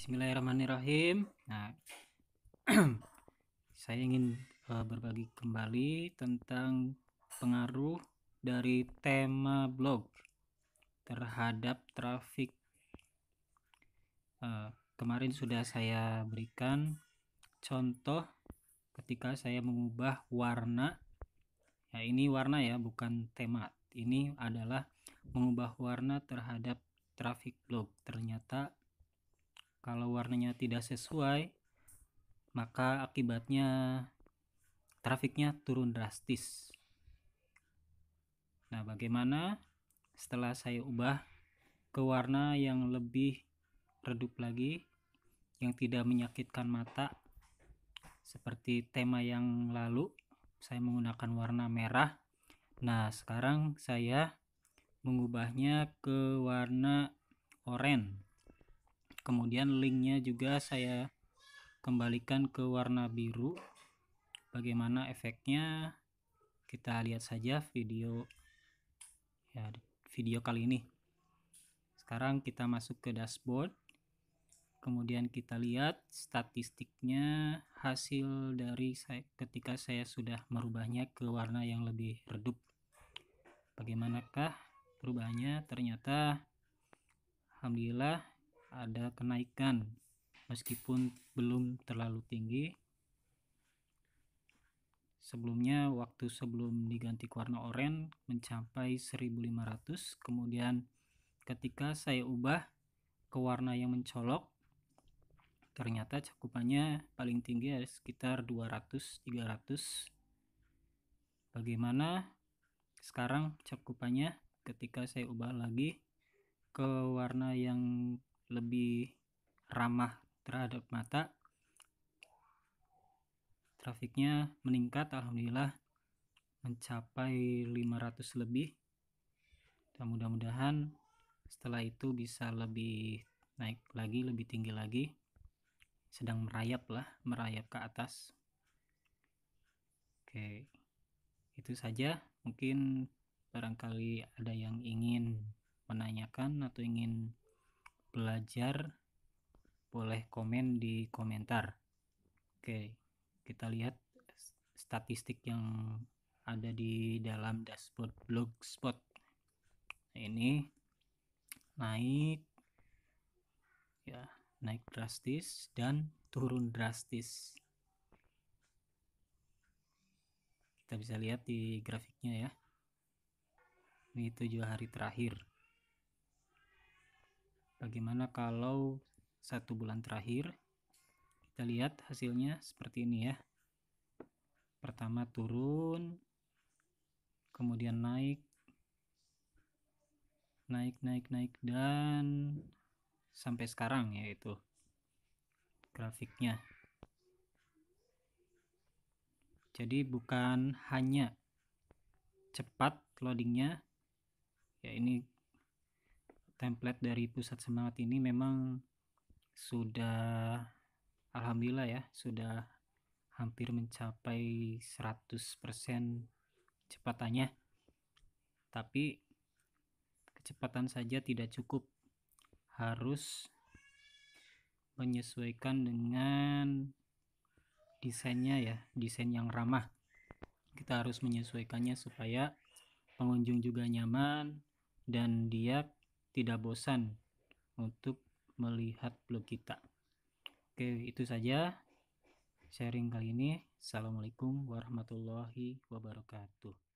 Bismillahirrahmanirrahim. Nah, saya ingin uh, berbagi kembali tentang pengaruh dari tema blog terhadap trafik. Uh, kemarin sudah saya berikan contoh ketika saya mengubah warna. Ya, ini warna ya, bukan tema. Ini adalah mengubah warna terhadap trafik blog. Ternyata kalau warnanya tidak sesuai, maka akibatnya trafiknya turun drastis. Nah, bagaimana setelah saya ubah ke warna yang lebih redup lagi, yang tidak menyakitkan mata, seperti tema yang lalu, saya menggunakan warna merah. Nah, sekarang saya mengubahnya ke warna oranye kemudian linknya juga saya kembalikan ke warna biru bagaimana efeknya kita lihat saja video ya video kali ini sekarang kita masuk ke dashboard kemudian kita lihat statistiknya hasil dari saya, ketika saya sudah merubahnya ke warna yang lebih redup bagaimanakah perubahannya ternyata Alhamdulillah ada kenaikan meskipun belum terlalu tinggi sebelumnya waktu sebelum diganti warna oranye mencapai 1500 kemudian ketika saya ubah ke warna yang mencolok ternyata cakupannya paling tinggi ada sekitar 200 300 bagaimana sekarang cakupannya ketika saya ubah lagi ke warna yang lebih ramah terhadap mata trafiknya meningkat alhamdulillah mencapai 500 lebih dan mudah-mudahan setelah itu bisa lebih naik lagi lebih tinggi lagi sedang merayap lah merayap ke atas oke itu saja mungkin barangkali ada yang ingin menanyakan atau ingin belajar boleh komen di komentar. Oke, kita lihat statistik yang ada di dalam dashboard blogspot. Ini naik ya, naik drastis dan turun drastis. Kita bisa lihat di grafiknya ya. Ini tujuh hari terakhir. Bagaimana kalau satu bulan terakhir? Kita lihat hasilnya seperti ini ya. Pertama turun, kemudian naik, naik, naik, naik, dan sampai sekarang yaitu grafiknya. Jadi bukan hanya cepat loadingnya, ya ini template dari pusat semangat ini memang sudah alhamdulillah ya sudah hampir mencapai 100% kecepatannya tapi kecepatan saja tidak cukup harus menyesuaikan dengan desainnya ya desain yang ramah kita harus menyesuaikannya supaya pengunjung juga nyaman dan dia tidak bosan untuk melihat blog kita. Oke, itu saja sharing kali ini. Assalamualaikum warahmatullahi wabarakatuh.